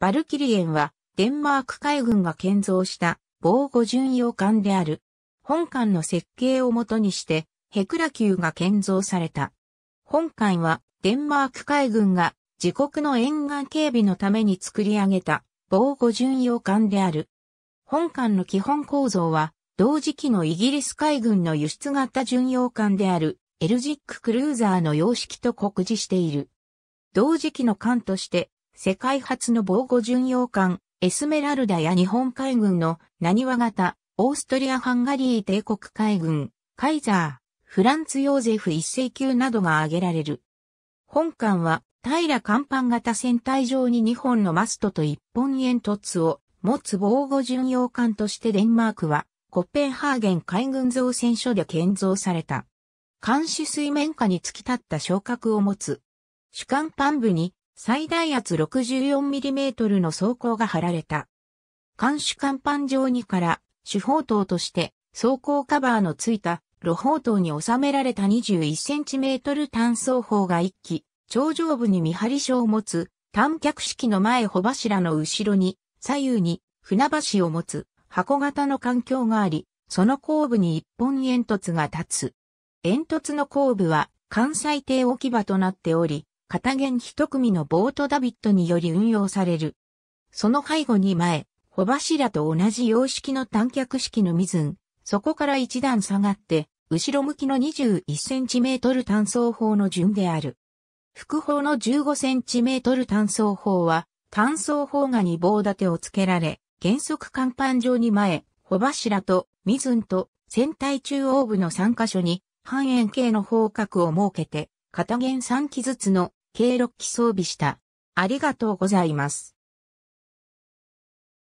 バルキリエンは、デンマーク海軍が建造した防護巡洋艦である。本艦の設計をもとにして、ヘクラ級が建造された。本艦は、デンマーク海軍が自国の沿岸警備のために作り上げた防護巡洋艦である。本艦の基本構造は、同時期のイギリス海軍の輸出型巡洋艦であるエルジッククルーザーの様式と酷似している。同時期の艦として世界初の防護巡洋艦、エスメラルダや日本海軍の何和型、オーストリア・ハンガリー帝国海軍、カイザー、フランツ・ヨーゼフ一世級などが挙げられる。本艦は平甲板型船体上に2本のマストと1本煙突を持つ防護巡洋艦としてデンマークはコッペンハーゲン海軍造船所で建造された。監視水面下に突き立った昇格を持つ。主艦幹部に最大圧 64mm の装甲が貼られた。監視甲板上にから主砲塔として装甲カバーのついた路砲塔に収められた 21cm 単装砲が1機、頂上部に見張り所を持つ短脚式の前帆柱の後ろに左右に船橋を持つ箱型の環境があり、その後部に一本煙突が立つ。煙突の後部は関西艇置き場となっており、片弦一組のボートダビットにより運用される。その背後に前、帆柱と同じ様式の短脚式のミズン、そこから一段下がって、後ろ向きの 21cm 単装砲の順である。副砲の 15cm 単装砲は、単装砲が2棒立てをつけられ、原則甲板上に前、帆柱と、ミズンと、船体中央部の3箇所に、半円形の方角を設けて、片弦3機ずつの計6機装備した。ありがとうございます。